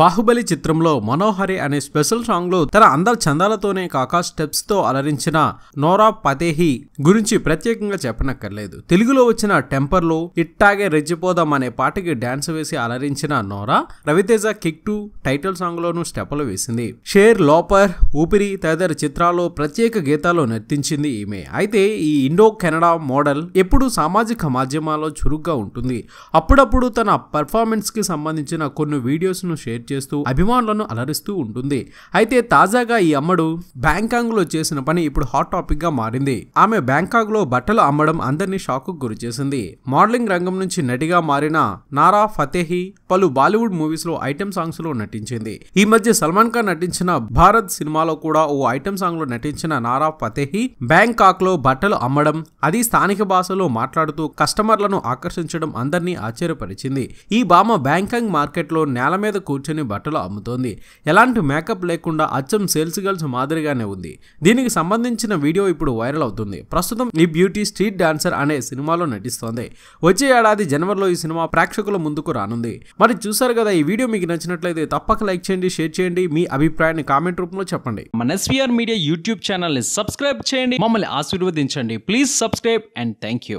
బాహుబలి చిత్రంలో మనోహరి అనే స్పెషల్ సాంగ్లో తన అందరి చందాలతోనే కాక స్టెప్స్తో అలరించిన నోరా పతేహి గురించి ప్రత్యేకంగా చెప్పనక్కర్లేదు తెలుగులో వచ్చిన టెంపర్లో ఇట్టాగే రెచ్చిపోదాం అనే పాటకి డ్యాన్స్ వేసి అలరించిన Nora Raviteja Kick two title సాంగ్లోనూ స్టెప్లు వేసింది షేర్ లోపర్ ఊపిరి తదితర చిత్రాల్లో ప్రత్యేక గీతాలు నర్తించింది ఈమె అయితే ఈ ఇండో కెనడా మోడల్ ఎప్పుడూ సామాజిక మాధ్యమాల్లో చురుగ్గా ఉంటుంది అప్పుడప్పుడు తన పర్ఫార్మెన్స్కి సంబంధించిన కొన్ని వీడియోస్ను షేర్ షేర్ చేస్తూ అభిమానులను అలరిస్తూ ఉంటుంది అయితే తాజాగా ఈ అమ్మడు బ్యాంకాంగ్ లో చేసిన పని ఇప్పుడు హాట్ టాపిక్ గా మారింది ఆమె బ్యాంకాక్ లో బట్టలు అమ్మడం అందరినీ షాక్ కు గురిచేసింది మోడలింగ్ రంగం నుంచి నటిగా మారిన నారా ఫతేహి పలు బాలీవుడ్ మూవీస్ లో ఐటెం సాంగ్స్ లో నటించింది ఈ మధ్య సల్మాన్ ఖాన్ నటించిన భారత్ సినిమాలో కూడా ఓ ఐటెం సాంగ్ లో నటించిన నారా ఫతేహి బ్యాంకాక్ లో బట్టలు అమ్మడం అది స్థానిక భాషలో మాట్లాడుతూ కస్టమర్లను ఆకర్షించడం అందరినీ ఆశ్చర్యపరిచింది ఈ భామ బ్యాంకాంగ్ మార్కెట్ లో నేల మీద కూర్చుని కూర్చొని బట్టలు అమ్ముతోంది ఎలాంటి మేకప్ లేకుండా అచ్చం సేల్స్ గర్ల్స్ మాదిరిగానే ఉంది దీనికి సంబంధించిన వీడియో ఇప్పుడు వైరల్ అవుతుంది ప్రస్తుతం ఈ బ్యూటీ స్ట్రీట్ డాన్సర్ అనే సినిమాలో నటిస్తోంది వచ్చే ఏడాది జనవరిలో ఈ సినిమా ప్రేక్షకుల ముందుకు రానుంది మరి చూసారు కదా ఈ వీడియో మీకు నచ్చినట్లయితే తప్పక లైక్ చేయండి షేర్ చేయండి మీ అభిప్రాయాన్ని కామెంట్ రూపంలో చెప్పండి మన ఎస్వీఆర్ మీడియా యూట్యూబ్ ఛానల్ని సబ్స్క్రైబ్ చేయండి మమ్మల్ని ఆశీర్వదించండి please subscribe and thank you